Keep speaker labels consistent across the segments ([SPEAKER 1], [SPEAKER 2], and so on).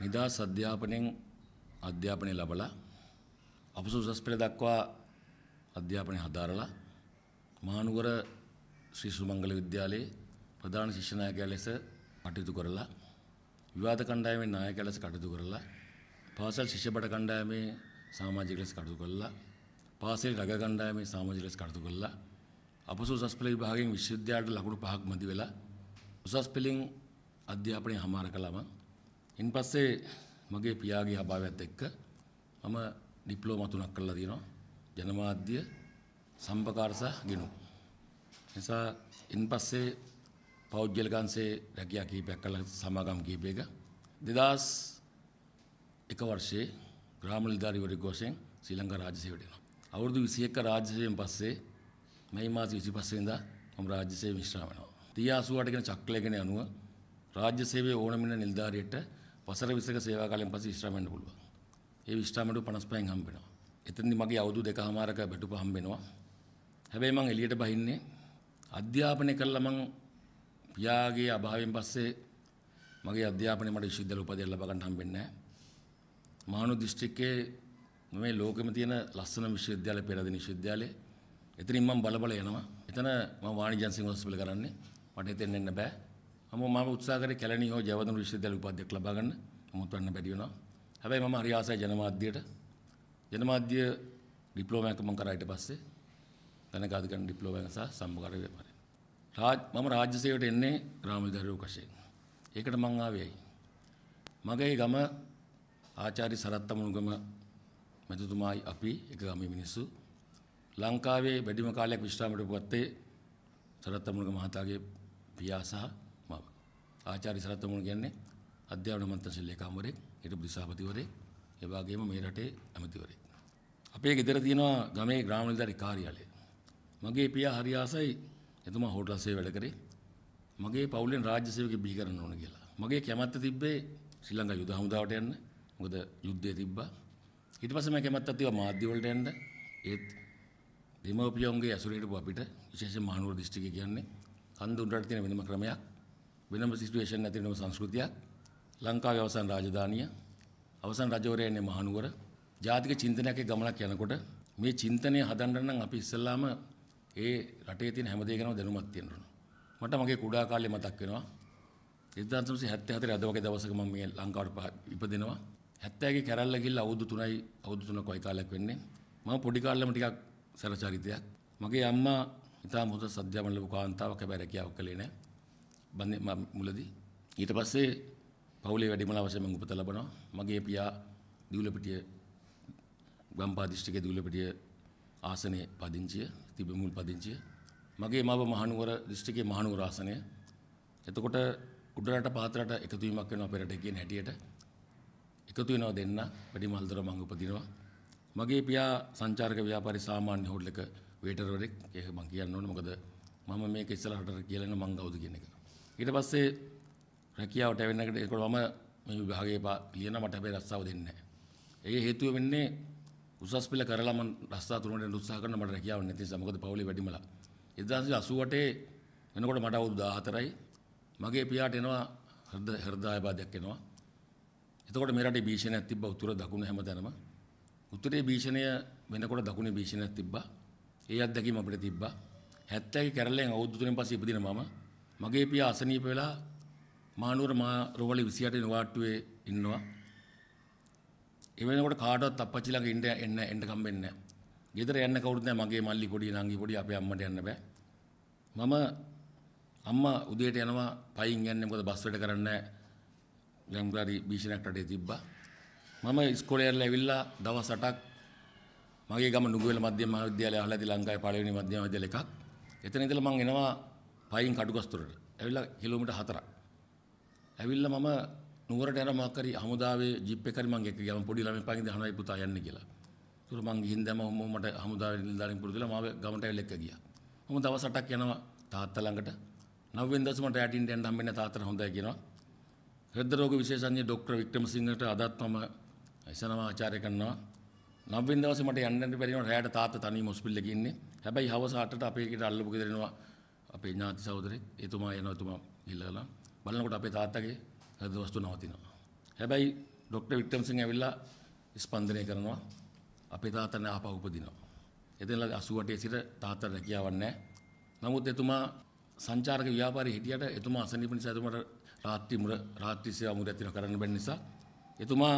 [SPEAKER 1] නිදහස් අධ්‍යාපනයෙන් අධ්‍යාපනය ලබලා අපසුසස් පෙළ දක්වා අධ්‍යාපනය හදාරලා මානුවර ශ්‍රී සුමංගල විද්‍යාලයේ ප්‍රධාන ශිෂ්‍ය නායකයා ලෙස කටයුතු කරලා විවාද කණ්ඩායමේ නායකයා ලෙස කටයුතු කරලා පාසල් ශිෂ්‍ය බට කණ්ඩායමේ සමාජික ලෙස කටයුතු කරලා පාසල් රග කණ්ඩායමේ සමාජික ලෙස කටයුතු කරලා අපසුසස් පෙළ විභාගයෙන් විශ්වවිද්‍යාලයට ලකුණු පහක් මදි වෙලා උසස් පෙළින් අධ්‍යාපනය හමාර කළා මම ඉන් පස්සේ මගේ පියාගේ අභාවයත් එක්ක මම ඩිප්ලෝමා තුනක් කරලා තියෙනවා ජනමාධ්‍ය සම්පකාර සහ ගිණුම්. නිසා ඉන් පස්සේ පෞද්ගලික අංශයේ රැකියා කීපයක් කළා සමාගම් කීපයක 2001 වර්ෂයේ ග්‍රාම නිලධාරීවරයෙක් වශයෙන් ශ්‍රී ලංකා රාජ්‍ය සේවයට එනවා. අවුරුදු 21 රාජ්‍ය සේවයෙන් පස්සේ මේ මාස 25 වෙනිදා මම රාජ්‍ය සේවයේ විශ්‍රාම වෙනවා. 388 කියන චක්‍රය ගැන අනුව රාජ්‍ය සේවයේ ඕනම නිලධාරියෙට වසර 20ක සේවා කාලයෙන් පස්සේ විශ්‍රාම වෙන්න පුළුවන්. ඒ විශ්‍රාමයට 55න් හම්බ වෙනවා. එතෙන්දී මගේ අවුරුදු දෙකමාරක බැටුප හම්බ වෙනවා. හැබැයි මම එළියට බහින්නේ අධ්‍යාපනය කළා මම පියාගේ අභාවයෙන් පස්සේ මගේ අධ්‍යාපනය මට විශ්වවිද්‍යාල උපාධියක් ලබා ගන්න හම්බෙන්නේ නැහැ. මහණු දිස්ත්‍රික්කයේ මේ ලෝකෙම තියෙන ලස්සනම විශ්වවිද්‍යාලය පෙරදින විශ්වවිද්‍යාලය. එතනින් මම බල බල යනවා. එතන මම වාණිජන් සිංහ හොස්පිටල් කරන්නේ. මට එතෙන් එන්න බෑ. හම මම උත්සාකර කැලණි හෝ ජයවර්ධන විශ්වවිද්‍යාල උපාධ්‍යයක් ලබා ගන්න නමුත් වන්න බැරි වුණා. හැබැයි මම හරි ආසයි ජනමාධ්‍යයට. ජනමාධ්‍ය ඩිප්ලෝමා එක මම කරා ඊට පස්සේ ධනකාධිකරණ ඩිප්ලෝමා එක සහ සම්මුඛ ව්‍යාපාරය. රාජ් මම රාජ්‍ය සේවයට එන්නේ රාමල් දරුවෝ කෂේ. ඒකට මං ආවේයි. මගේ ගම ආචාර්ය සරත්තමනුගම මැතිතුමායි අපි එක ගමේ මිනිස්සු ලංකාවේ වැඩිම කාලයක් විශ්‍රාමයට උපත්තේ සරත්තමනුගම මහතාගේ පියා සහ ආචාර්ය සරත්මුණ කියන්නේ අධ්‍යාපන මන්ත්‍රශීල ලේකම්වරයෙක් හිටපු දිසාපතිවරයෙක් ඒ වගේම මේ රටේ ඇමතිවරයෙක්. අපේ ගෙදර තියෙනවා ගමේ ග්‍රාම නිලධාරි කාර්යාලය. මගේ පියා හරි ආසයි එතුමා හෝටල් සේවය වැඩ කරේ. මගේ පවුලෙන් රාජ්‍ය සේවකෙ බිහි කරන්න ඕන කියලා. මගේ කැමැත්ත තිබ්බේ ශ්‍රී ලංකා යුද හමුදාවට යන්න. මොකද යුද්ධය තිබ්බා. ඊට පස්සේ මම කැමැත්තක් තිබ්බා මාධ්‍ය වලට යන්න. ඒත් දෙමව්පියන්ගේ ඇසුරේ හිටපු අපිට විශේෂයෙන් මහනුවර දිස්ත්‍රික්කය කියන්නේ කන්දුන්රට තියෙන වෙනම ක්‍රමයක්. වෙනම සිටුවේෂන් ඇති වෙනම සංස්කෘතියක් ලංකාවේ අවසන් රාජධානිය අවසන් රජවරයන්නේ මහනුවර ජාතික චින්තනයක ගමනක් යනකොට මේ චින්තනය හදන්න නම් අපි ඉස්සෙල්ලාම ඒ රටේ තියෙන හැම දෙයකම දැනුමක් තියෙන්න ඕන. මට මගේ කුඩා කාලේ මතක් වෙනවා 1974 අද වගේ දවසක මම මේ ලංකාවට ඉපදෙනවා. 70 ගේ කැරල්ල ගිහිල්ලා අවුරුදු 3යි අවුරුදු 3ක වයි කාලයක් වෙන්නේ. මම පොඩි කාලෙම ටිකක් සරචරිතයක්. මගේ අම්මා ඉතාම හොඳ සද්‍යාමලක කාන්තාවක් හැබැයි රැකියාවක් කළේ නැහැ. බන්නේ මුලදී ඊට පස්සේ පවුලේ වැඩිමල වශයෙන් මම උපත ලබනවා. මගේ පියා දිවුලපිටිය ගම්පා දිස්ත්‍රික්කයේ දිවුලපිටිය ආසනයේ පදිංචිය, තිබෙමුල් පදිංචිය. මගේ මව මහනුවර දිස්ත්‍රික්කයේ මහනුවර ආසනය. එතකොට උඩරට පහතරට එකතු වීමක් වෙනවා පෙරට කියන හැටියට. එකතු වෙනවා දෙන්න වැඩිමල් දොර මම උපදිනවා. මගේ පියා සංචාරක ව්‍යාපාරි සාමාන්‍ය හෝටලක වේටරවරෙක්. ඒක මම කියන්න ඕනේ මොකද මම මේක ඉස්සරහට කියලා යන මං කවුද කියන එක. ඊට පස්සේ රැකියාවට ඇවෙන්නකට ඒකට මම මේ විභාගයේ ලියන මට හැබැයි රස්සාව දෙන්නේ නැහැ. ඒ හේතුව වෙන්නේ උසස් පෙළ කරලා මම රස්සා තුනට උත්සාහ කරන මට රැකියාවක් නැති නිසා මොකද පවුලේ වැඩිමලා. 1988 එනකොට මට අවුරුදු 14යි. මගේ පියාට එනවා හෘද හෘදයාබාධයක් එනවා. එතකොට මේ රටේ භීෂණයක් තිබ්බා උතුර දකුණ හැමතැනම. උතුරේ භීෂණය වෙනකොට දකුණේ භීෂණයක් තිබ්බා. ඒ අත්දැකීම අපිට තිබ්බා. 70 කැරලෙන් අවුරුදු තුනෙන් පස්සේ ඉපදින මම මගේ පියා අසනීප වෙලා මානුවර මා රෝහලේ 28 වෙනි වාට්ටුවේ ඉන්නවා. ඒ වෙනකොට කාටවත් අප්පච්චි ළඟ ඉන්න එන්න එන්න කම්බෙන්නේ නැහැ. ගෙදර යන්න කවුරුත් නැහැ. මගේ මල්ලි පොඩි නංගි පොඩි අපේ අම්මට යන්න බෑ. මම අම්මා උදේට යනවා පයින් යන්නේ මොකද බස් වැඩ කරන්නේ නැහැ. යම්ගාරි භීෂණයක් රටේ තිබ්බා. මම ඉස්කෝලේ යන්න ඇවිල්ලා දවස් 8ක් මගේ ගම නුගුවේල මධ්‍යම මහාවිද්‍යාලය අහලාදී ලංකාවේ පළවෙනි මධ්‍යම විද්‍යාලය එකක්. එතන ඉඳලා මම එනවා පයින් කඩුගස්තුරට ඇවිල්ලා කිලෝමීටර් 4ක් ඇවිල්ලා මම නුවරට යන මොකක් හරි හමුදාවේ ජීප් එකක් හරි මං එක්ක ගියා මම පොඩි ළමයි පයින් දහනයි පුතා යන්න කියලා ඒතර මං ගිහින් දැම ඔහොම මට හමුදාවේ නිලධාරීන් පුරුදු වෙලා මාව ගමට ඇවිල්ලා එක්ක ගියා මම දවස් 8ක් යනවා තාත්තා ළඟට නවවෙනි දවසේ මට යටින් යන්න හම්බෙන්නේ තාත්තට හොඳයි කියනවා හෘද රෝග විශේෂඥ ડોක්ටර් වික්‍රමසිංහට අදත් මම ඉසනම ආචාර්ය කරනවා නවවෙනි දවසේ මට යන්න බැරි වුණා රැයට තාත්තා තනියම හොස්පිටල් එකේ ඉන්නේ හැබැයි හවස 8ට අපේ ගෙදර අල්ලපු ගෙදර එනවා අපේ ඥාති සහෝදරෙක් එතුමා යනවා එතුමා ගිහිල්ලා බලනකොට අපේ තාත්තගේ හෘද වස්තු නවතිනවා. හැබැයි ડોક્ટર වික්ටම් සිංහ ඇවිල්ලා ස්පන්දනය කරනවා. අපේ තාත්තා නෑ ආපහු උපදිනවා. එතනලා 88 සිට තාත්තා රැකියාවක් නැහැ. නමුත් එතුමා සංචාරක ව්‍යාපාරයේ හිටියට එතුමා අසනීප නිසා එතුමාට රාත්‍රී මුර රාත්‍රී සේවා මුර ඇතින කරන්න බැරි නිසා එතුමා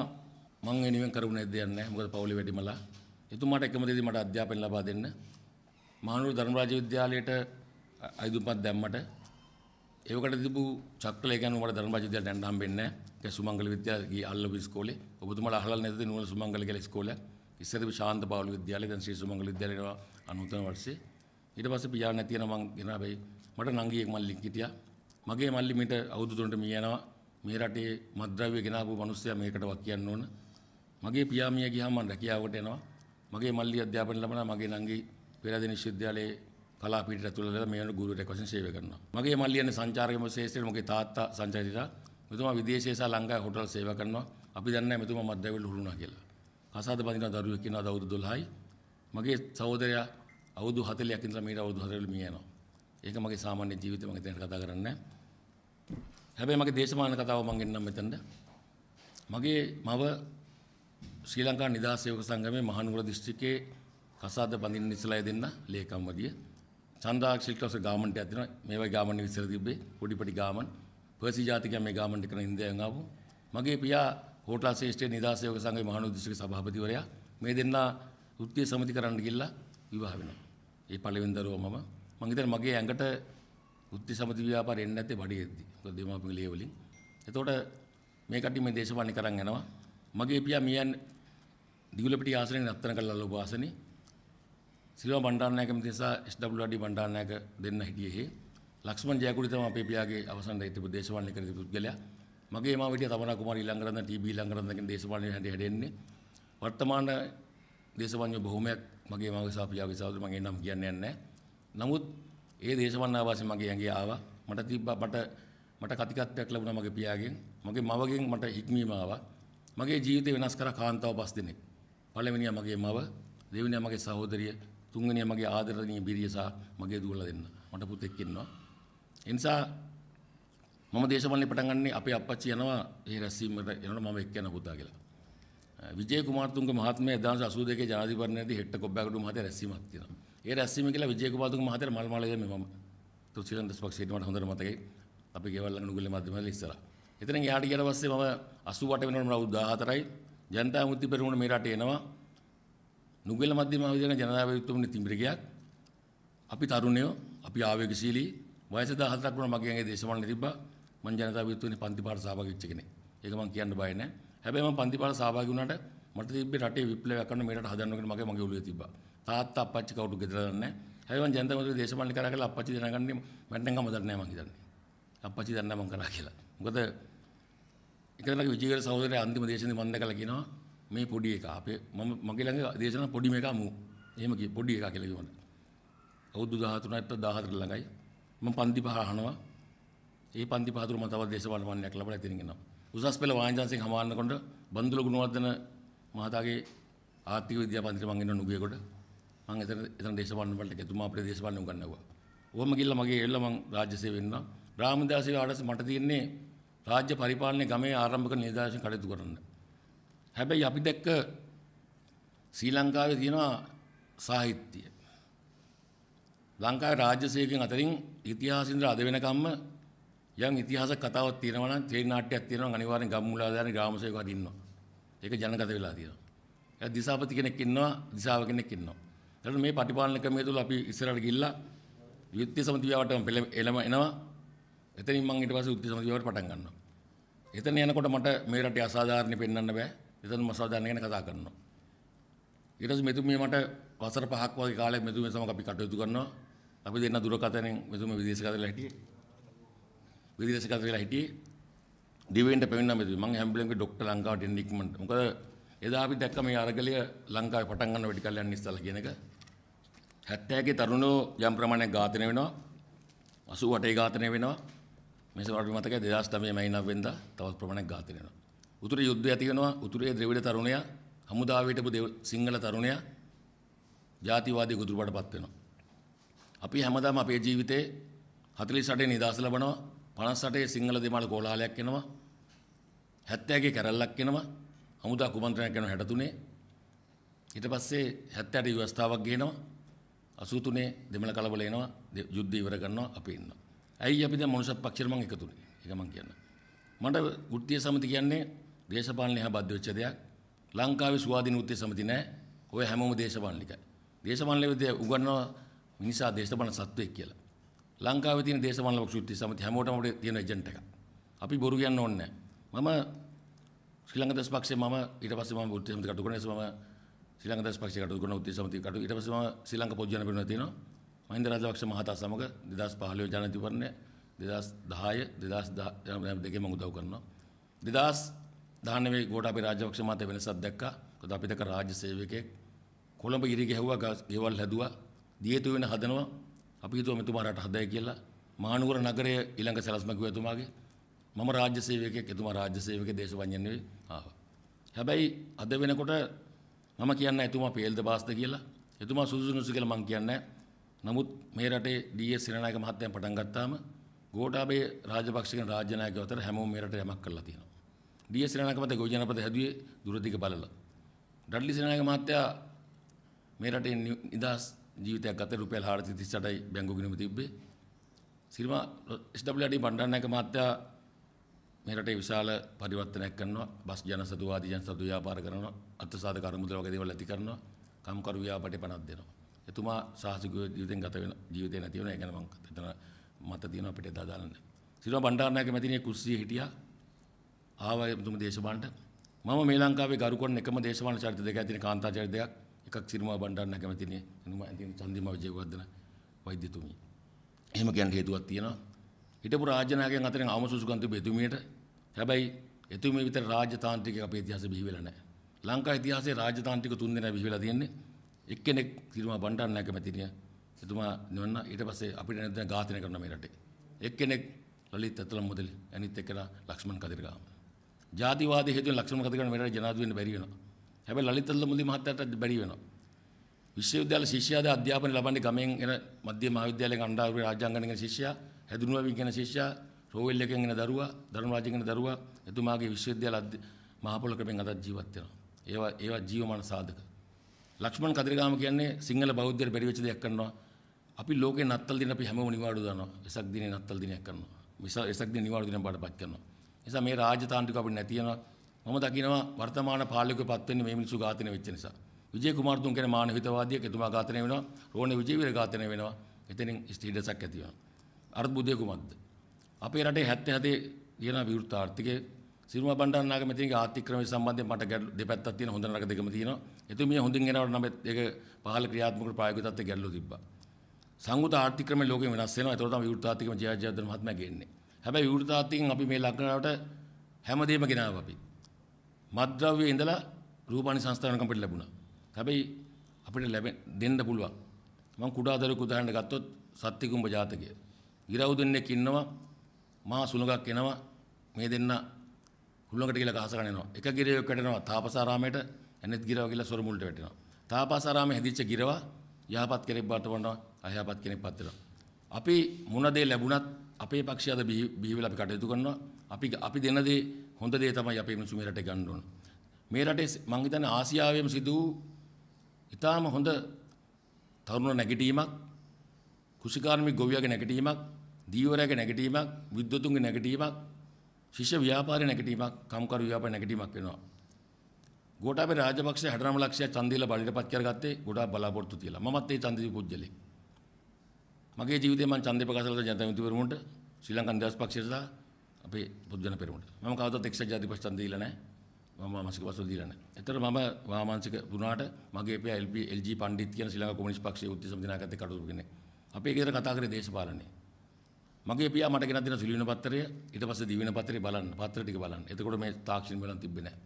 [SPEAKER 1] මං වෙනුවෙන් කරුණ නැද්ද යන්නේ නැහැ. මොකද පවුලේ වැඩිමලා. එතුමාට එකම දෙදී මට අධ්‍යාපනය ලබා දෙන්න. මහනුවර ධර්මරාජ විද්‍යාලයේට අයිදුම්පත් දැම්මට ඒකට තිබු චක්‍රල ගැන වල ධර්ම විද්‍යාවට යන්න හම්බෙන්නේ නැහැ. සුමංගල විද්‍යාව ගිය අල්ලපු ඉස්කෝලේ. ඔබතුමාලා අහලා නැද්ද නුවණ සුමංගල කියලා ඉස්කෝලේ? ඉස්සර තිබු ශාන්ත බාල විද්‍යාලය දැන් ශ්‍රී සුමංගල විද්‍යාලය යනවා 93 වර්ෂේ. ඊට පස්සේ පියාණන් තියෙන මං ගෙනා බයි. මට නංගියෙක් මල්ලෙක් හිටියා. මගේ මල්ලි මීට අවුරුදු තුනට මිය යනවා. මේ රටේ මත්ද්‍රව්‍ය ගෙනාවු මිනිස්සයා මේකට වක් කියන්න ඕන. මගේ පියා මිය ගියාම මම රැකියාවට යනවා. මගේ මල්ලි අධ්‍යාපන ලැබුණා මගේ නංගි පෙරදින විශ්වවිද්‍යාලයේ කලා පීඨයට ඇතුළත් වෙලා මේ යන ගුරුවරයෙක් වශයෙන් සේවය කරනවා. මගේ මල්ලියන්නේ සංචාරකම ශේෂ්ත්‍රයේ මගේ තාත්තා සංචාරිකා මෙතුමා විදේශයේ සහ ලංකාවේ හෝටල් සේවය කරනවා. අපි දන්නේ නැහැ මෙතුමා මද්දැවිල්ල හුරුණා කියලා. කසාද බඳින දරුවෙක් ඉන්නවා අවුරුදු 12යි. මගේ සහෝදරයා අවුරුදු 40ක් ඉඳලා මීට අවුරුදු 40 මිය යනවා. ඒක මගේ සාමාන්‍ය ජීවිතේ මම දැන් කතා කරන්නේ හැබැයි මගේ දේශමාන කතාව මම ගෙන්නම් මෙතනට. මගේ මව ශ්‍රී ලංකා නිදහස් සේවක සංගමේ මහනුවර දිස්ත්‍රික්කයේ කසාද බඳින්න ඉස්සලා දෙන්න ලේකම්වරිය චන්දාක්ෂිකස ගාමන්ට ඇතින මේවයි ගාමන් විසර තිබේ පොඩිපටි ගාමන් පර්සි ජාතික මේ ගාමන්ට කරන ඉන්දයන් ආපු මගේ පියා හෝටලා ශේෂ්ඨ නිදාසයෝග සංගයේ මහානුද්දේශක සභාපතිවරයා මේ දෙන්නා වෘත්තීය සමිති කරන්න ගිහිල්ලා විවාහ වෙනවා. ඒ පළවෙනි දරුවා මම මං හිතන්නේ මගේ ඇඟට වෘත්ති සමිති ව්‍යාපාරෙ එන්නේ නැත්තේ බඩියෙද්දි. මොකද දෙමාපියන් ලේවලින්. එතකොට මේ කට්ටිය මේ දේශපාලනේ කරන් යනවා. මගේ පියා මියන් දිගුලපිටි ආසනෙන් නත්තර කළා ලෝභ ආසනේ සිල්වා බණ්ඩාරනායක මිනිසා SWD බණ්ඩාරනායක දෙන්න හිටියේ. ලක්ෂ්මන් ජයකුඩි තමයි අපේ පියාගේ අවසන් දායකත්ව දේශපාලනය කරන පුද්ගලයා. මගේ මා විදිය තමනා කුමාරී ඊළඟරන්ද ටීබී ඊළඟරන්ද කියන දේශපාලනයේ හැටි හැදෙන්නේ. වර්තමාන දේශපාලන බොහොමයක් මගේ මගේ සහ පියාගේ සහෝදර මගේ නම් කියන්නේ නැහැ. නමුත් ඒ දේශපාලන ආවාසය මගේ ඇඟේ ආවා. මට තිබ්බා මට මට කතිකත්වයක් ලැබුණා මගේ පියාගෙන්. මගේ මවගෙන් මට හික්මීම ආවා. මගේ ජීවිතේ වෙනස් කරා කාන්තාව පස් දෙනෙක්. පළවෙනියා මගේ මව, දෙවෙනියා මගේ සහෝදරිය, තුන්වෙනිය මගේ ආදරණීය බිරිය සහ මගේ දුවලා දෙන්න. මට පුතෙක් ඉන්නවා. ඒ නිසා මම දේශපාලනේ පටන් ගන්නේ අපේ අප්පච්චි යනවා ඒ රැස්වීමකට එනකොට මම එක්ක යන පුතා කියලා. විජේ කුමාරතුංග මහත්මයා 1982 ජනාධිපතිවරණයේදී හෙට්ට කොබ්බෑගොඩ මහතේ රැස්වීමක් තියෙනවා. ඒ රැස්වීම කියලා විජේ කුමාරතුංග මහතේ මල්මාලේ යන්නේ මම. තුසිලන් දස්පක්ෂේට මට හොඳට මතකයි. අපි ගෙවල් ළඟ නුගුල්ලේ මැදමල ඉස්සරහා. එතනින් එහාට ගියට පස්සේ මම 88 වෙනකොට මම 14යි ජනතා මුත්‍ති පෙරමුණ මේ රටේ එනවා. නුගල මධ්‍යම විද්‍යාලයේ ජනතා විද්‍යාලයේ තිඹිරගයක් අපි තරුණයෝ අපි ආවේගශීලී වයස 14ක් වුණා මගේ ඇඟේ දේශපාලන තිබ්බා මම ජනතා විද්‍යාලයේ පන්ති පාඩ සහභාගී වෙච්ච කෙනෙක්. ඒක මම කියන්න බය නැහැ. හැබැයි මම පන්ති පාඩ සහභාගී වුණාට මට තිබ්බේ රටේ විප්ලවයක් කරන මේකට හදන්න ඕන මගේ මගේ ඔළුවේ තිබ්බා. තාත්තා අප්පච්චි කවුරු ගෙදර දන්නේ නැහැ. හැබැයි මම ජනතා විද්‍යාලයේ දේශපාලන කරා කියලා අප්පච්චි දැනගන්නේ මට නම් කම දන්නේ නැහැ මං හිතන්නේ. අප්පච්චි දන්නේ නැහැ මං කරා කියලා. මොකද එක දණක විජේගර සහෝදරයා අන්තිම දේශනේ මම දැකලා කියනවා මේ පොඩි එකා අපේ මම මගේ ළඟ දේශනා පොඩි මේකා මූ. එහෙම කිය පොඩි එකා කියලා කිව්වනේ. අවුරුදු 13ට 14 ළඟයි. මම පන්ති පහ අහනවා. ඒ පන්ති පහ තුර මම තවත් දේශපාලන මාන්නයක් ලැබලා ඉතින් ගෙනවා. උසස් පෙළ වාණිජාංශයෙන් හමාන්නකොට බන්දුල ගුණවර්ධන මහතාගේ ආර්ථික විද්‍යා පන්තිරේ මම ඉන්න නුගේකොට මම එතන එතන දේශපාලන වලට එතුමා අපේ දේශපාලන උගන්වුවා. ඕම ගිහිල්ලා මගේ එල්ල මම රාජ්‍ය සේවය වෙනවා. ග්‍රාම දාසික ආඩස් මට තියෙන්නේ රාජ්‍ය පරිපාලනයේ ගමේ ආරම්භක නිලධාරියන් කටයුතු කරන්න. හැබැයි අපි දැක්ක ශ්‍රී ලංකාවේ තියෙනවා සාහිත්‍යය. ලංකාවේ රාජ්‍ය සේවකයන් අතරින් ඉතිහාසින්ද අද වෙනකම්ම යම් ඉතිහාස කතාවක් තියෙනවා නම් ටෙලි නාට්‍යයක් තියෙනවා අනිවාර්යෙන් ගම්මුලාදාරේ ග්‍රාම සේවකවරු ඉන්නවා. ඒක ජනගත වෙලා තියෙනවා. ඒ දිසාපති කෙනෙක් ඉන්නවා, දිසාව කෙනෙක් ඉන්නවා. ඒකට මේ පටිපාලන ක්‍රමය තුළ අපි ඉස්සරහට ගිහිල්ලා යුද්ධ සමිතියවටම එළම එනවා. එතනින් මම ඊට පස්සේ යුද්ධ සමිතියවට පටන් ගන්නවා. එතන යනකොට මට මේ රටේ අසාධාරණ පෙන්වන්න බෑ. එතන මසවදාන ගැන කතා කරනවා. ඊට පස්සේ මෙතුමිය මට වසර 5ක් වගේ කාලයක් මෙතුමිය සමග අපි කටයුතු කරනවා. අපි දෙන්න දුරකථනෙන් මෙතුමිය විදේශ කතරලා හිටියේ. විදේශ කතරලා හිටියේ. දිවෙන්ට පැමිණා මෙතුමිය. මම හැම්බලෙන්ගේ ડોක්ටර් ලංකාවට එන්න ඉක්මනට. මොකද එදා අපි දැක්ක මේ අරගලිය ලංකාවේ පටන් ගන්න වැඩි කල්යන්න ඉස්සලා කියන එක. 70ගේ තරුණයෝ යම් ප්‍රමාණයක් ඝාතනය වෙනවා. 88 ඝාතනය වෙනවා. මේ සමහරවිට මතකයි 2009 මැයිනවෙන්දා තවත් ප්‍රමාණයක් ඝාතනය වෙනවා. උතුර යුද්ධය ඇති වෙනවා උතුරේ ද්‍රවිඩ තරුණයා හමුදාවට හිටපු සිංහල තරුණයා ජාතිවාදී ගොදුරපටපත් වෙනවා. අපි හැමදාම අපේ ජීවිතේ 48 නිදාස ලබනවා 58 සිංහල දෙමාළ කෝලාහලයක් එනවා 70ගේ කැරල්ලක් එනවා හමුදා කුමන්ත්‍රණයක් යනවා 63 ඊට පස්සේ 70ට විවස්ථාවක් ගේනවා 83 දෙමළ කලබල එනවා යුද්ධ ඉවර කරනවා අපි ඉන්නවා. ඇයි අපි දැන් මනුෂ්‍ය පක්ෂයට මම එකතුනේ. ඒක මම කියන්නම්. මට වෘත්තීය සමිති කියන්නේ දේශපාලනය හා බද්ධ වෙච්ච දෙයක්. ලංකාවේ ස්වාධීන උත්තේ සමිති නැහැ. ඔය හැමෝම දේශපාලනිකයි. දේශපාලන විද්‍ය උගන්වන මිනිසා දේශපාලන සත්වෙක් කියලා. ලංකාවේ තියෙන දේශපාලන පක්ෂ උත්තේ සමිති හැමෝටම අපිට තියෙන ඒජන්ට් එකක්. අපි බොරු කියන්න ඕනේ නැහැ. මම ශ්‍රී ලංකා දස් පක්ෂේ මම ඊට පස්සේ මම උත්තේ සමිති කටයුතු කරනවා. මම ශ්‍රී ලංකා දස් පක්ෂේ කටයුතු කරන උත්තේ සමිති කටයුතු ඊට පස්සේ මම ශ්‍රී ලංකා පොත් ජන පෙරමුණ තියෙනවා. මහින්ද රාජපක්ෂ මහතා සමග 2015 ජනාධිපතිවරණය 2010 2010 දෙකේ මම උදව් කරනවා. 2000 දානවේ ගෝඩාපේ රාජපක්ෂ මත වෙනසක් දැක්කා. මොකද අපි දැක රාජ්‍ය සේවකයෙක් කොළඹ ඉරි ගැහුවා, ගෙවල් හැදුවා, දියතු වෙන හදනවා. අපි හිතුවා මෙතුමා රට හදයි කියලා. මහනුවර නගරයේ ඊළඟ සැලැස්ම කිව්වා එතුමාගේ. මම රාජ්‍ය සේවකයෙක්, එතුමා රාජ්‍ය සේවකේ දේශපඥන් නෙවෙයි. ආවා. හැබැයි අද වෙනකොට මම කියන්නේ එතුමා පේල්ද බාස්ද කියලා. එතුමා සුසුසුනුසු කියලා මම කියන්නේ නමුත් මේ රටේ ඩී.එස්. සිරනායක මහත්තයා පටන් ගත්තාම ගෝඨාභය රාජපක්ෂ කියන රාජ්‍ය නායකයෝ අතර හැමෝම මේ රටේ යමක් කරලා තියෙනවා. ඩීඑස් සේනානායක මහත්තයා ගොවි ජනපද හැදුවේ දුරදිග බලලා. ඩඩ්ලි සේනානායක මහත්තයා මේ රටේ නිදහස් ජීවිතයක් ගත රුපියල් 438යි බැංකු ගිණුම තිබ්බේ. සිරිමා SWRD බණ්ඩාරනායක මහත්තයා මේ රටේ විශාල පරිවර්තනයක් කරනවා. බස් ජනසතු ආදී ජනසතු ව්‍යාපාර කරනවා. අත්සාධක අරමුදල් වගේ දේවල් ඇති කරනවා. කම්කරු ව්‍යාපාරේ පණක් දෙනවා. එතුමා සාහසිකව ජීවිතෙන් ගත වෙන ජීවිතේ නැති වෙන එක ගැන මම හිතන මත තියෙනවා අපිට දාදාලන්නේ. සිරිමා බණ්ඩාරනායක මැතිණිය කුස්සියේ හිටියා. ආවය තුම දේශබන්ට මම මේ ලංකාවේ ගරුකොන් එකම දේශපාලන චරිත දෙක ඇතින කාන්තා චරිත දෙකක් එකක් සිරිමා බණ්ඩාරණ කැමතිනේ එනුම ඇතින් චන්දිමා විජේවර්ධන වෛද්‍යතුමී එහෙම කියන්න හේතුවක් තියෙනවා හිටපු රාජ්‍ය නායකයන් අතරින් ආමසුසුකන් තිබු එතුමියට හැබැයි එතුමිය විතර රාජ්‍යතාන්ත්‍රිකයෙක් අපේ ඉතිහාසෙ බිහි වෙලා නැහැ ලංකා ඉතිහාසයේ රාජ්‍යතාන්ත්‍රික තුන් දෙනා බිහි වෙලා තියෙන්නේ එක්කෙනෙක් සිරිමා බණ්ඩාරණ කැමතිනේ එතුමා නෙවෙන්න ඊට පස්සේ අපිට නැත්නම් ඝාතනය කරන මේ රටේ එක්කෙනෙක් ලලිත් අතලමුදලි අනිත් එක්කෙනා ලක්ෂ්මන් කදිරගාම ජාතිවාදී හේතුවෙන් ලක්ෂණ කත කරන මෙරට ජනාධිපති වෙන්න බැරි වෙනවා. හැබැයි ලලිතල්ල මුලි මහත්තයාට බැරි වෙනවා. විශ්වවිද්‍යාල ශිෂ්‍යයාද අධ්‍යාපනය ලබන්නේ ගමෙන් එන මධ්‍ය මහාවිද්‍යාලයෙන් අණ්ඩාරුවේ රාජාංගණයෙන් ශිෂ්‍යයා, හැදුනුවමින් එන ශිෂ්‍යයා, රෝවෙල් එකෙන් එන දරුවා, ධර්මරාජයෙන් එන දරුවා එතුමාගේ විශ්වවිද්‍යාල මහපොළ ක්‍රමෙන් අදත් ජීවත් වෙනවා. ඒවා ඒවා ජීවමාන සාධක. ලක්ෂ්මන් කදිරගාම කියන්නේ සිංහල බෞද්ධයර පරිවෙච්ච දෙයක් කරනවා. අපි ලෝකේ නත්තල් දින අපි හැමෝම නිවාඩු දානවා. එසක් දිනේ නත්තල් දිනයක් කරනවා. විසා එසක් දින නිවාඩු දිනක් පාඩපත් කරනවා. නිසා මේ රාජතාන්ත්‍රික අපිට නැති වෙනවා. මම දකිනවා වර්තමාන පාලකයෝ පත් වෙන්නේ මේ මිනිස්සු ඝාතනය වෙච්ච නිසා. විජේ කුමාරතුංග කියන මානව හිතවාදියෙක් එතුමා ඝාතනය වෙනවා. රෝණ විජේවීර ඝාතනය වෙනවා. එතනින් ස්ටේටසක් ඇති වෙනවා. අර්ථ බුදේ කුමක්ද? අපේ රටේ 77 කියන විවෘත ආර්ථිකයේ සිරුම බණ්ඩාරනාග මෙතනගේ ආතික්‍රමය සම්බන්ධයෙන් මට දෙපැත්තක් තියෙන හොඳ නරක දෙකම තියෙනවා. එතුමිය හොඳින් එනවට නම් ඒක පහළ ක්‍රියාත්මක ප්‍රායෝගික තත්ත්වයේ ගැළලු තිබ්බා. සංගත ආර්ථික්‍රමය ලෝකෙ වෙනස් වෙනවා. ඒතකොට තමයි විවෘත ආර්ථිකම ජයජයවර්ධන මහත්මයා ගෙන්නේ. හැබැයි විවෘත තාත්තිකෙන් අපි මේ ලග්නවට හැමදේම ගෙනාවා අපි. මත්ද්‍රව්‍ය ඉඳලා රූපානි සංස්ථාන කම්පිට ලැබුණා. හැබැයි අපිට ලැබෙන්න දෙන්න පුළුවන්. මම කුඩා දරුවෙකු උදාහරණ ගත්තොත් සත්තිකුඹ ජාතකය. ගිරව් දෙන්නෙක් ඉන්නවා මහා සුළඟක් එනවා මේ දෙන්න හුළඟට කියලා ගහස ගන්න එනවා. එක ගිරවෙක් වැටෙනවා තාපසාරාමයට එනෙත් ගිරව කියලා සොරමුල්ට වැටෙනවා. තාපසාරාමේ හැදිච්ච ගිරව යහපත් කෙනෙක් බවට වඩා අයහපත් කෙනෙක් පත් වෙනවා. අපි මොන දේ ලැබුණත් අපේ පක්ෂය අද බිහිවෙලා අපි කටයුතු කරනවා. අපි අපි දෙන දේ හොඳ දේ තමයි අපේ මිනිස්සු මේ රටේ ගන්න ඕන. මේ රටේ මම හිතන්නේ ආසියාවේම සිදු වූ ඊටාම හොඳ තරුණ නැගිටීමක් කෘෂිකාර්මික ගොවියාගේ නැගිටීමක් දීවරයාගේ නැගිටීමක් විද්වතුන්ගේ නැගිටීමක් ශිෂ්‍ය ව්‍යාපාරයේ නැගිටීමක් කම්කරු ව්‍යාපාරයේ නැගිටීමක් වෙනවා. ගෝඨාභය රාජපක්ෂ 69 ලක්ෂයක් ඡන්දය බලිටපත් කරගත්තේ ගොඩාක් බලාපොරොත්තු තියලා. මමත් ඒ ඡන්දදී පුජ්‍යලෙක්. මගේ ජීවිතේ මම ඡන්දේ ප්‍රකාශ කළා ජනතා විමුක්ති පෙරමුණට ශ්‍රී ලංකන් දේශ පක්ෂයටලා අපේ පොදුජන පෙරමුණට. මම කවදාවත් එක්සත් ජාතික පක්ෂ ඡන්ද දීලා නැහැ. මම මාසික පසු දීලා නැහැ. ඇත්තට මම වාමාංශික වුණාට මගේ එපා LP LG පණ්ඩිත් කියන ශ්‍රී ලංකා කොමියුනිස්ට් පක්ෂයේ උද්දේශ සමිතිනායකත් එක්ක කටයුතු කරන්නේ. අපේ ගෙදර කතා කරේ දේශපාලනය. මගේ පියා මට ගෙනත් දෙන සුළු වෙන පත්‍රය ඊට පස්සේ දිවෙන පත්‍රය බලන්න පත්‍ර ටික බලන්න. එතකොට මේ තාක්ෂණික බලන් තිබ්බේ නැහැ.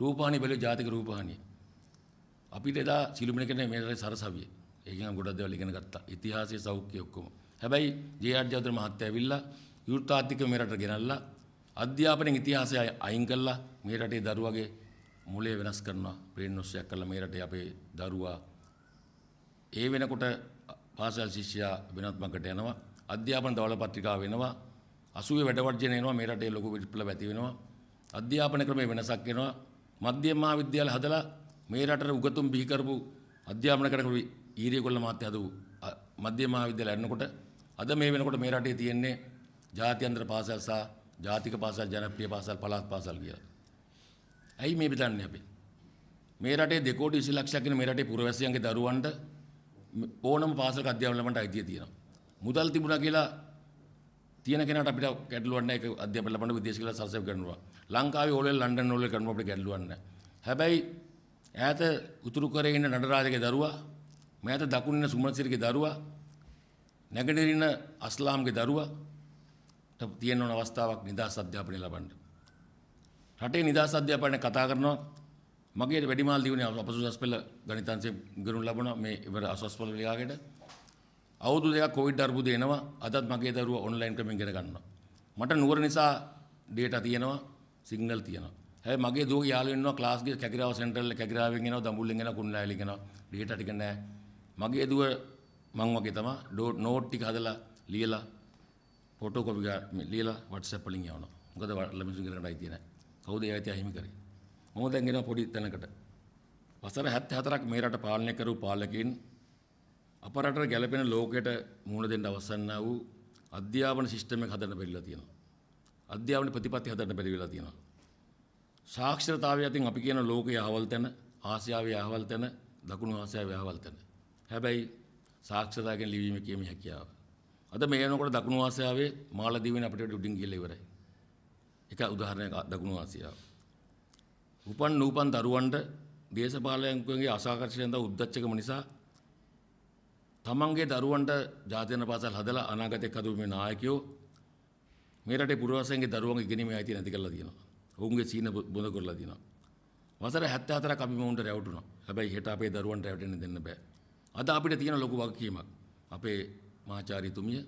[SPEAKER 1] රූපවාහිනිය බැලුවේ ජාතික රූපවාහිනිය. අපිට එදා සිළුමිණ කෙනේ මේ රටේ සරසවියේ. ඒකෙන් ගොඩක් දේවල් ඉගෙන ගත්තා. ඉතිහාසය සෞඛ්‍ය ඔක්කොම. හැබැයි ජේ.ආර් ජයවර්ධන මහත්තයා ඇවිල්ලා විවෘත ආර්ථික මේ රටට ගෙනල්ලා අධ්‍යාපනයේ ඉතිහාසය අයින් කළා. මේ රටේ දරුවගේ මූලය වෙනස් කරනවා. බ්‍රේන් වොෂයක් කරලා මේ රටේ අපේ දරුවා ඒ වෙනකොට පාසල් ශිෂ්‍යයා වෙනත් මඟකට යනවා. අධ්‍යාපන දවල පත්‍රිකා වෙනවා. 80 වැඩවර්ජන එනවා මේ රටේ ලොකු විප්ලව ඇති වෙනවා. අධ්‍යාපන ක්‍රමයේ වෙනසක් වෙනවා. මධ්‍යම මහා විද්‍යාල හදලා මේ රටට උගතුම් බිහි කරපු අධ්‍යාපන කරන ඊරියගොල්ල මහත්මයා අද මධ්‍ය මහාවිද්‍යාලය යනකොට අද මේ වෙනකොට මේ රටේ තියෙන්නේ ජාත්‍යන්තර පාසල් සහ ජාතික පාසල් ජනප්‍රිය පාසල් පළාත් පාසල් කියලා. ඇයි මේ බෙදන්නේ අපි? මේ රටේ දෙකෝටි 20 ලක්ෂයක් වෙන මේ රටේ පුරවැසියන්ගේ දරුවන්ට ඕනම පාසලක අධ්‍යාපන ලබන්න අයිතිය තියෙනවා. මුදල් තිබුණා කියලා තියෙන කෙනාට අපිට ගැටලුවක් නැහැ ඒක අධ්‍යාපන ලබන්න විදේශ කියලා සල්සෙව් කරනවා. ලංකාවේ ඕලෙල් ලන්ඩන් ඕලෙල් කරනවා අපිට ගැටලුවක් නැහැ. හැබැයි ඈත උතුරු කරේ ඉන්න නඩරාජගේ දරුවා මේ අත දකුණින සුමනසිරගේ දරුවා නැගඩරින අස්ලාම්ගේ දරුවා තියෙන ඕන අවස්ථාවක් නිදහස් අධ්‍යාපනය ලබන්න. රටේ නිදහස් අධ්‍යාපනය කතා කරනවා මගේ වැඩිමාල් දියුනේ අපසුසස් පෙළ ගණිතාංශයේ ගිරුම් ලැබුණා මේ ඉවර අසස්පල ලියාගෙට අවුරුදු දෙකක් කොවිඩ් අර්බුද එනවා අදත් මගේ දරුවා ඔන්ලයින් ක්‍රමෙන් ඉගෙන ගන්නවා මට නුවර නිසා ඩේටා තියෙනවා සිග්නල් තියෙනවා හැබැයි මගේ දුවගේ යාළුවෙක් ඉන්නවා ක්ලාස් ගිහ කැකිරාව සෙන්ටරල් එක කැකිරාවෙන් එනවා දඹුල්ලෙන් එනවා කුණ්ඩායලින් එනවා ඩේටා ටික නැහැ මගේ දුව මං වගේ තමයි ඩෝට් නෝට් ටික හදලා ලියලා ෆොටෝ කොපි ගා ලියලා WhatsApp වලින් යවනවා. මොකද ළමිසුන් ගෙදරට අයිතිය නැහැ. කවුද ඒ අයිතිය අහිමි කරේ? මම දැන් එනවා පොඩි තැනකට. වසර 74ක් මේ රට පාලනය කරපු පාලකයන් අප රටට ගැළපෙන ලෝකයට මුහුණ දෙන්න අවසන් වූ අධ්‍යාපන සිස්ටම් එක හදන්න බැරිලා තියෙනවා. අධ්‍යාපන ප්‍රතිපත්ති හදන්න බැරි වෙලා තියෙනවා. සාක්ෂරතාවය අතින් අපි කියන ලෝකයේ ආවල් තැන, ආසියාවේ ආවල් තැන, දකුණු ආසියාවේ ආවල් තැන. හැබැයි සාක්ෂදාගෙන ලිවීම කියම හැකියාව. අද මේ යනකොට දකුණු ආසියාවේ මාළ දිවයින අපිට උඩින් ගිහලා ඉවරයි. එක උදාහරණයක් දකුණු ආසියාව. උපන් නූපන් දරුවන්ට දේශපාලකයන්ගේ අසාකර්ෂණය ද උද්දච්චකම නිසා තමන්ගේ දරුවන්ට ජාතින පාසල් හදලා අනාගතයක් හදපු මේ නායකයෝ මේ රටේ පුරවැසියන්ගේ දරුවන්ගේ ඉගෙනීමේ අයිතිය නැති කරලා තියෙනවා. ඔවුන්ගේ සීන බොඳ කරලා තියෙනවා. වසර 74ක් අපි මොවුන්ට රැවටුණා. හැබැයි හෙට අපේ දරුවන්ට රැවටෙන්න දෙන්න බෑ. අද අපිට තියෙන ලොකු වගකීමක්. අපේ මහාචාර්යතුමිය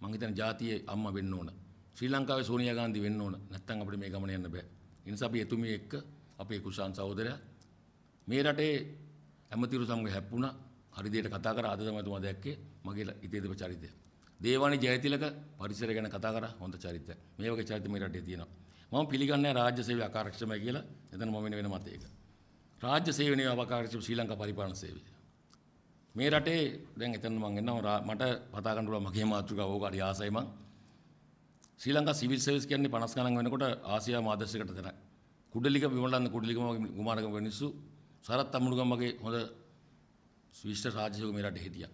[SPEAKER 1] මං හිතන ජාතියේ අම්මා වෙන්න ඕන. ශ්‍රී ලංකාවේ සෝනියා ගාන්ධි වෙන්න ඕන. නැත්නම් අපිට මේ ගමන යන්න බෑ. ඒ නිසා අපි එතුමිය එක්ක අපේ කුෂාන් සහෝදරයා මේ රටේ ඇමතිවරු සමග හැප්පුණා. හරි දෙයට කතා කරා අද තමයි තුමා දැක්කේ මගේ ඉතිේදප චරිතය. දේවානි ජයතිලක පරිසර ගැන කතා කරා හොඳ චරිතය. මේ වගේ චරිත මේ රටේ තියෙනවා. මම පිළිගන්නේ රාජ්‍ය සේවය අකාර්යක්ෂමයි කියලා. එතන මම වෙන වෙන මතයක. රාජ්‍ය සේවනයේ අකාර්යක්ෂම ශ්‍රී ලංකා පරිපාලන සේවය. මේ රටේ දැන් එතන මම එන්නවා මට කතා කරන්න පුළුවන් මගේ මාතෘකාව ඕක හරි ආසයි මං ශ්‍රී ලංකා සිවිල් සර්විස් කියන්නේ 50 ගණන් වෙනකොට ආසියා මාදර්ශයකට තැනක් කුඩලික විමලන්න කුඩලික කුමාරකම මිනිස්සු සරත් අමුණුගම් වගේ හොඳ විශිෂ්ට රාජ්‍යසේවක මේ රටේ හිටියා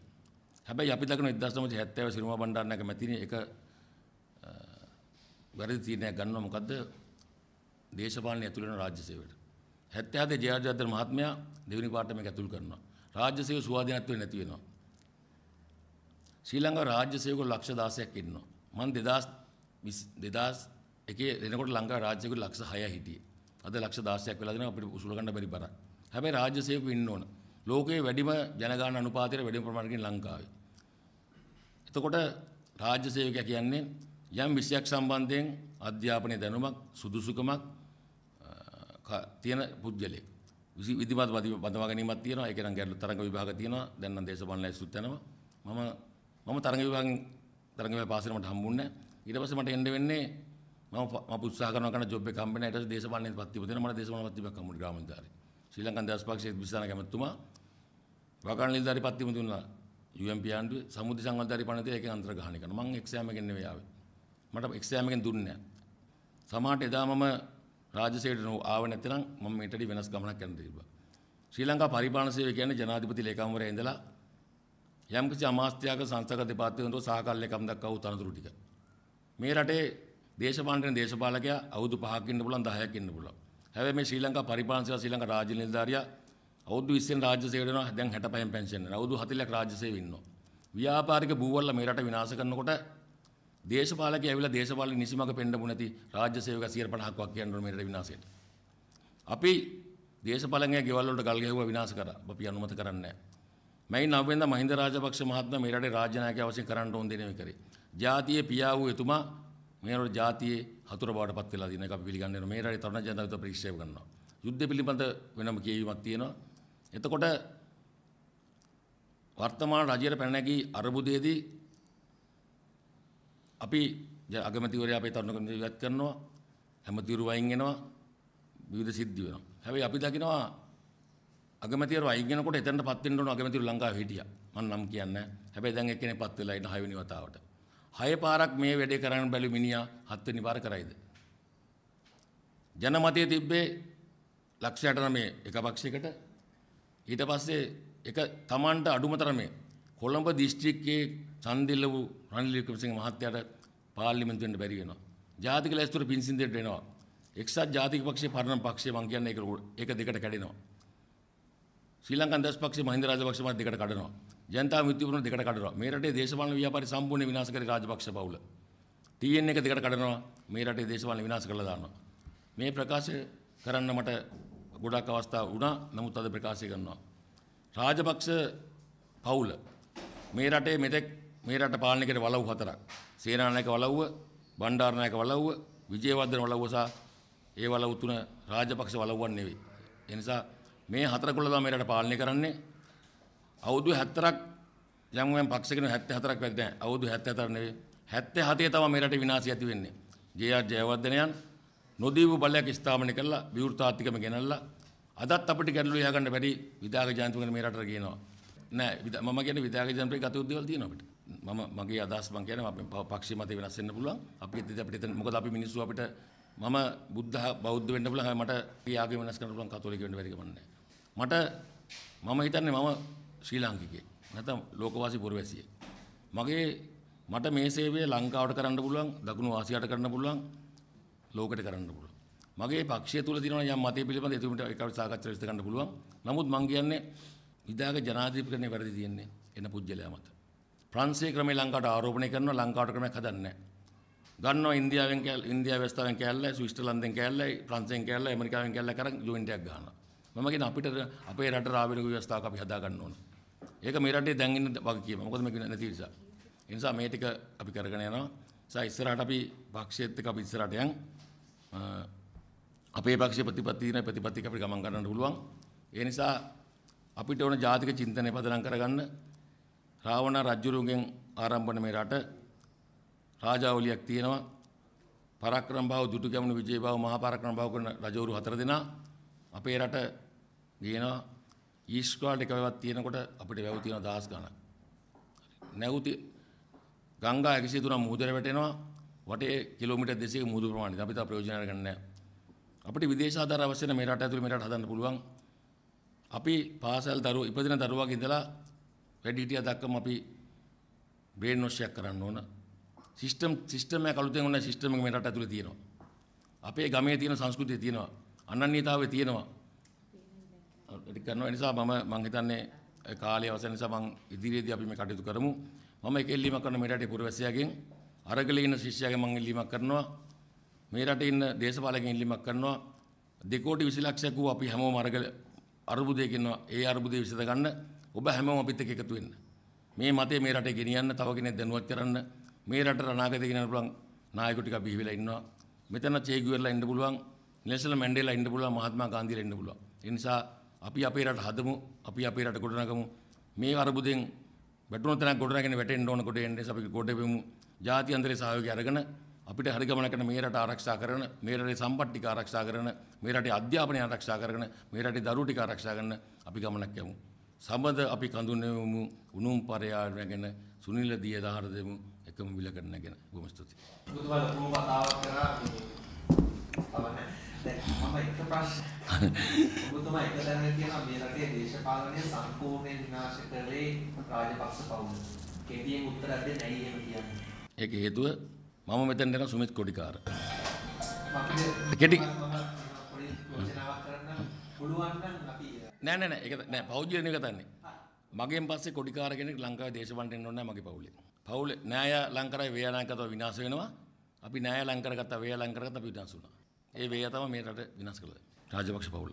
[SPEAKER 1] හැබැයි අපි දකින 1970 සිරිමා බණ්ඩාරනායක මැතිණිය එක වැරදි තීරණයක් ගන්නවා මොකද්ද දේශපාලනය ඇතුළේ වෙන රාජ්‍ය සේවයට 77 ජයාජාධර මහත්මයා දෙවෙනි පාර්ට් මේක ඇතුළු කරනවා රාජ්‍ය සේවක ස්වාධීනත්වය නැති වෙනවා. ශ්‍රී ලංකාව රාජ්‍ය සේවක ලක්ෂ 16ක් ඉන්නවා. මම 2000 2001 එනකොට ලංකාව රාජ්‍ය සේවක ලක්ෂ 6 හිටියේ. අද ලක්ෂ 16ක් වෙලා දෙනවා අපිට උසුල ගන්න බැරි බරක්. හැබැයි රාජ්‍ය සේවකු ඉන්න ඕන. ලෝකයේ වැඩිම ජනගහන අනුපාතයට වැඩිම ප්‍රමාණයකින් ලංකාවේ. එතකොට රාජ්‍ය සේවකයා කියන්නේ යම් විෂයක් සම්බන්ධයෙන් අධ්‍යාපනයේ දැනුමක් සුදුසුකමක් තියෙන පුද්ගලයෙක්. විධිමත් බඳවා ගැනීමක් තියෙනවා. ඒක නම් ගැටලු තරඟ විභාග තියෙනවා. දැන් නම් දේශපාලන ඇසුත් යනවා. මම මම තරඟ විභාගෙන් තරඟ විභාග පාස් වෙන මට හම්බුන්නේ නැහැ. ඊට පස්සේ මට එන්න වෙන්නේ මම මම උත්සාහ කරනවා කරන ජොබ් එක හම්බෙන්නේ. ඊට පස්සේ දේශපාලනයේ පත්තිම දෙනවා. මට දේශපාලන පත්තිමක් හම්බුනේ ග්‍රාමාධිකාරී. ශ්‍රී ලංකන් දාස්පක්ෂයේ විශ්වාස කැමතුමා වාකරණ නිලධාරි පත්තිම දුන්නා. UMP ආණ්ඩුවේ සමුද්‍ර සංවර්ධනකාරී පනතේ ඒකෙන් අන්තර්ග්‍රහණය කරනවා. මම එක්සෑම් එකෙන් නෙවෙයි ආවේ. මට එක්සෑම් එකෙන් දුන්නේ නැහැ. සමහරට එදා මම රාජසේට ආව නැතිනම් මම මේටදී වෙනස් ගමනක් යන්න තිබ්බා. ශ්‍රී ලංකා පරිපාලන සේවය කියන්නේ ජනාධිපති ලේකම්වරයා ඉඳලා යම්කිසි අමාත්‍යාංග සංස්ථාගත දෙපාර්තමේන්තුව සහකල්ලේකම් දක්වා වූ තනතුරු ටික. මේ රටේ දේශපාලන දේශපාලකයා අවුරුදු 5ක් ඉන්න පුළුවන් 10ක් ඉන්න පුළුවන්. හැබැයි මේ ශ්‍රී ලංකා පරිපාලන සේවා ශ්‍රී ලංකා රාජ්‍ය නිලධාරියා අවුරුදු 20න් රාජ්‍ය සේවය කරනවා දැන් 65න් පෙන්ෂන් කරනවා. අවුරුදු 40ක් රාජ්‍ය සේවය ඉන්නවා. ව්‍යාපාරික භූවල්ලා මේ රට විනාශ කරනකොට දේශපාලකය ඇවිල්ලා දේශපාලන නිසිමක පෙන්නපු නැති රාජ්‍ය සේවක 150ක් කියන්න ඕනේ මේ විනාශයට. අපි දේශපාලනය ගෙවල් වලට ගල් ගැහුවා විනාශ කරා. අපි අනුමත කරන්නේ නැහැ. මයි නවවෙනිදා මහින්ද රාජපක්ෂ මහත්මයා මේ රටේ රාජ්‍ය නායකයා වශයෙන් කරන්න ඕන දෙනේ කරේ. ජාතියේ පියා වූ එතුමා මේ රට ජාතියේ හතුර බවට පත් වෙලා දින එක අපි පිළිගන්නේ මේ රටේ තරුණ ජනතාව ප්‍රතික්ෂේප කරනවා. යුද්ධ පිළිබඳ වෙනම කියවීමක් තියෙනවා. එතකොට වර්තමාන රජයේ පැන නැගී අරබුදයේදී අපි අගමැතිවරයා අපේ තරුණ කමිටුව ඉවත් කරනවා ඇමතිවරු වයින් වෙනවා විවිධ සිද්ධි වෙනවා. හැබැයි අපි දකිනවා අගමැතිවරු වයින් වෙනකොට එතනටපත් වෙන්න ඕන අගමැතිවරු ලංකාවේ හිටියා. මම නම් කියන්නේ. හැබැයි දැන් එක්කෙනෙක්පත් වෙලා ඉන්න හයවෙනි වතාවට. හය පාරක් මේ වැඩේ කරන්න බැලු මිනිහා හත්වෙනි පාර කරයිද? ජනමතයේ තිබ්බේ ලක්ෂයට නමේ එක පක්ෂයකට ඊට පස්සේ එක තමන්ට අඩුම තරමේ කොළඹ දිස්ත්‍රික්කයේ චන්දිල්ල වූ රනිල් වික්‍රමසිංහ මහත්තයාට පාර්ලිමේන්තුවෙන්ට බැරි වෙනවා. ජාතික ලැස්තුවට පින්සින්දෙට එනවා. එක්සත් ජාතික පක්ෂයේ පරණ පක්ෂය මං කියන්නේ ඒක ඒක දෙකට කැඩෙනවා. ශ්‍රී ලංකන් දස් පක්ෂයේ මහින්ද රාජපක්ෂ මත දෙකට කඩනවා. ජනතා විමුක්තිපුරණ දෙකට කඩනවා. මේ රටේ දේශපාලන ව්‍යාපාරය සම්පූර්ණ විනාශ කරේ රාජපක්ෂ පවුල. TN එක දෙකට කඩනවා. මේ රටේ දේශපාලන විනාශ කරලා දානවා. මේ ප්‍රකාශය කරන්න මට ගොඩක් අවස්ථා වුණා. නමුත් අද ප්‍රකාශය කරනවා. රාජපක්ෂ පවුල මේ රටේ මෙතෙක් මේ රට පාලනය කරේ වලව් හතරක්. සේනානායක වලව්ව, බණ්ඩාරනායක වලව්ව, විජේවර්ධන වලව්ව සහ ඒ වලව් තුන රාජපක්ෂ වලව්වන් නෙවෙයි. ඒ නිසා මේ හතර කුල තමයි මේ රට පාලනය කරන්නේ. අවුරුදු 70ක් යම් යම් පක්ෂකින 74ක් වැඩි දැන් අවුරුදු 74 නෙවෙයි 77 තමයි මේ රටේ විනාශය ඇති වෙන්නේ. ජේ.ආර්. ජයවර්ධනයන් නොදීපු බලයක් ස්ථාපනය කළා විවෘතාත්තිකම ගෙනල්ලා අදත් අපිට ගැටලු යහගන්න බැරි විදායක ජයන්තුගෙන මේ රටට කියනවා. නෑ මම කියන්නේ විද්‍යාග ජනප්‍රිය ගතයුතු දේවල් තියෙනවා අපිට. මම මගේ අදහස් මම කියන්නේ අපේ පක්ෂීය මතේ වෙනස් වෙන්න පුළුවන්. අපි අපිට එතන මොකද අපි මිනිස්සු අපිට මම බුද්ධ බෞද්ධ වෙන්න පුළුවන්. හැබැයි මට යාගේ වෙනස් කරන්න පුළුවන් කතෝලික වෙන්න බැරි කමක් නෑ. මට මම හිතන්නේ මම ශ්‍රී ලාංකිකයෙක්. නැත්නම් ලෝකවාසී පුරවැසියෙක්. මගේ මට මේ සේවය ලංකාවට කරන්න පුළුවන් දකුණු ආසියාවට කරන්න පුළුවන් ලෝකෙට කරන්න පුළුවන් මගේ පක්ෂය තුල තියෙන යම් මතය පිළිබඳ එතුමිට ඒක සාකච්ඡා විස්තර කරන්න පුළුවන් නමුත් මම කියන්නේ විදාග ජනාධිපතිකරණය වැරදි තියෙන්නේ එන පුජ්‍යලයා මත. ප්‍රංශයේ ක්‍රමේ ලංකාවට ආරෝපණය කරනවා ලංකාවට ක්‍රමයක් හදන්නේ ගන්නවා ඉන්දියාවෙන් කැල් ඉන්දියාව ව්‍යවස්ථාවෙන් කැල්ලයි ස්විස්තරලන්තෙන් කැල්ලයි ප්‍රංශයෙන් කැල්ලයි ඇමරිකාවෙන් කැල්ලයි කරන් ජොයින්ට් එකක් ගන්නවා. මම කියන අපිට අපේ රට රාවණික ව්‍යවස්ථාවක් අපි හදා ගන්න ඕන. ඒක මේ රටේ දැන් ඉන්න වගකීම. මොකද මේක නැති නිසා. ඒ නිසා මේ ටික අපි කරගෙන යනවා. සා ඉස්සරහට අපි පක්ෂයේත් එක්ක අපි ඉස්සරහට යන් අපේ පක්ෂයේ ප්‍රතිපත්ති දින ප්‍රතිපත්තික අපිට ගමන් කරන්න පුළුවන්. ඒ නිසා අපිට ඕන ජාතික චින්තනය පදනම් කරගන්න රාවණ රජුරුගෙන් ආරම්භන මේ රට රාජාවලියක් තියෙනවා පරක්‍රම බාහු දුටු ගැමුණු විජේ බාහු මහා පරක්‍රම බාහු කරන රජවරු හතර දෙනා අපේ රට ගේනවා ඊස්කෝල්ට එක වැවක් තියෙනකොට අපිට වැව තියෙනවා දහස් ගණක් නැවුති ගංගා 103 මුහුදට වැටෙනවා වටේ කිලෝමීටර් 200ක මුහුදු ප්‍රමාණයට අපි තා ප්‍රයෝජන ගන්න නැහැ අපිට විදේශ ආධාර අවශ්‍ය නැහැ මේ රට ඇතුළේ මේ රට හදන්න පුළුවන් අපි පාසල් දරුවෝ ඉපදෙන දරුවාගේ ඉඳලා වැඩිහිටියා දක්වාම අපි බ්‍රේන් වොෂ් එකක් කරන්න ඕන. සිස්ටම් සිස්ටම් එක අලුතෙන් ඔන්න සිස්ටම් එක මේ රට ඇතුලේ තියෙනවා. අපේ ගමේ තියෙන සංස්කෘතිය තියෙනවා. අනන්‍යතාවය තියෙනවා. ඒක කරනවා නිසා මම මම හිතන්නේ කාලය අවසන් නිසා මම ඉදිරියේදී අපි මේ කටයුතු කරමු. මම එක එල්ලීමක් කරන මේ රටේ පුරවැසියාගෙන් අරගලේ ඉන්න ශිෂ්‍යයාගෙන් මම එල්ලීමක් කරනවා. මේ රටේ ඉන්න දේශපාලකයන් ඉල්ලීමක් කරනවා. දෙකෝටි 20 ලක්ෂයක් වූ අපි හැමෝම අරගල අර්බුදයකින්වා ඒ අර්බුදය විසඳ ගන්න ඔබ හැමෝම අපිත් එක්ක එකතු වෙන්න. මේ මතය මේ රටේ ගෙනියන්න තව කෙනෙක් දැනුවත් කරන්න මේ රටට අනාගතේ ගෙනියන්න පුළුවන් නායකයෝ ටික බිහි වෙලා ඉන්නවා. මෙතන චේගුවර්ලා ඉන්න පුළුවන්, නෙල්සන් මැන්ඩේලා ඉන්න පුළුවන්, මහත්මා ගාන්ධීලා ඉන්න පුළුවන්. ඒ නිසා අපි අපේ රට හදමු, අපි අපේ රට ගොඩනගමු. මේ අර්බුදෙන් වැටුණු තැනක් ගොඩනගෙන වැටෙන්න ඕන කොට එන්නේ අපි ගොඩ වෙමු. ජාති අන්තරේ සහයෝගය අරගෙන අපිට හරිගමනකට මේ රට ආරක්ෂා කරන මේ රටේ සම්පත් ටික ආරක්ෂා කරන මේ රටේ අධ්‍යාපනය ආරක්ෂා කරන මේ රටේ දරුවෝ ටික ආරක්ෂා කරන අපි ගමනක් යමු. සමද අපි කඳුනෙමු උණුම් පරයාගෙන සුනිල දිය දහර දෙමු එකම විල කරනගෙන බොහොම ස්තුතියි. බුදුබල කොහොම කතාවක් කරා මේ මම එක ප්‍රශ්න ඔබතුමා එක දැනෙන්න කියන මේ රටේ දේශපාලනය සම්පූර්ණයෙන් විනාශ කරේ රාජපක්ෂ පවුල. කෙටියෙන් උත්තර දෙන්න ඇයි එහෙම කියන්නේ? ඒක හේතුව මම මෙතෙන් දෙන සුමිත් කොඩිකාර. කෙටි නෑ නෑ නෑ ඒක නෑ පෞද්ගලික නෙවෙයි කතන්නේ. මගෙන් පස්සේ කොඩිකාර කෙනෙක් ලංකාවේ දේශපාලනට එන්න ඕනේ නෑ මගේ පවුලේ. පවුලේ නෑය ලංකරයි වේයනායකත්ව විනාශ වෙනවා. අපි නෑය ලංකර ගත්තා වේය ලංකර ගත්තා අපි විනාශ වුණා. ඒ වේය තමයි මේ රට විනාශ කළේ. රාජපක්ෂ පවුල.